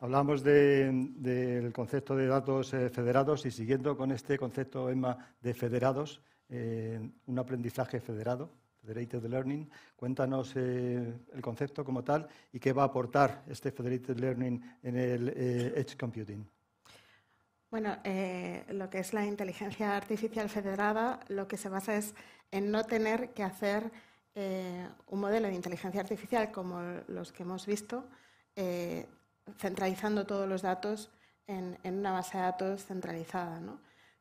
Hablamos del concepto de datos eh, federados y siguiendo con este concepto, Emma, de federados, eh, un aprendizaje federado, Federated Learning. Cuéntanos eh, el concepto como tal y qué va a aportar este Federated Learning en el Edge Computing. Bueno, lo que es la inteligencia artificial federada, lo que se basa es en no tener que hacer un modelo de inteligencia artificial como los que hemos visto, eh, centralizando todos los datos en, una base de datos centralizada,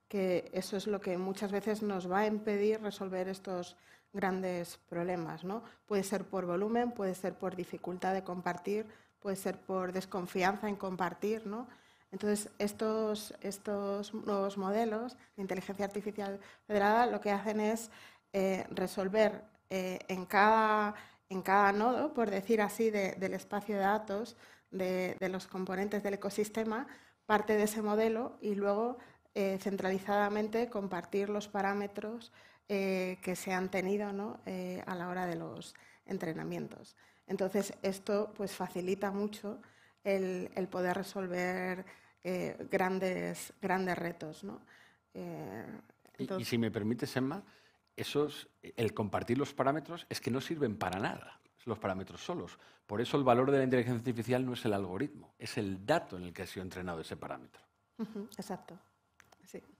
que eso es lo que muchas veces nos va a impedir resolver estos grandes problemas. Puede ser por volumen, puede ser por dificultad de compartir, puede ser por desconfianza en compartir. Entonces, estos, nuevos modelos de inteligencia artificial federada lo que hacen es eh, resolver eh, en, cada, nodo, por decir así, del espacio de datos, de, los componentes del ecosistema, parte de ese modelo y luego eh, centralizadamente compartir los parámetros eh, que se han tenido ¿no? Eh, a la hora de los entrenamientos. Entonces, esto pues, facilita mucho el, poder resolver grandes, grandes retos. ¿no? Y, si me permites, Emma, el compartir los parámetros es que no sirven para nada los parámetros solos. Por eso el valor de la inteligencia artificial no es el algoritmo, es el dato en el que ha sido entrenado ese parámetro. exacto. Sí.